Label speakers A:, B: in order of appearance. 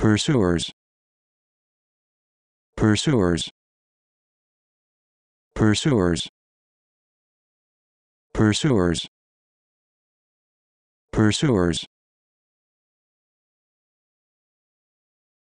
A: pursuers pursuers pursuers pursuers pursuers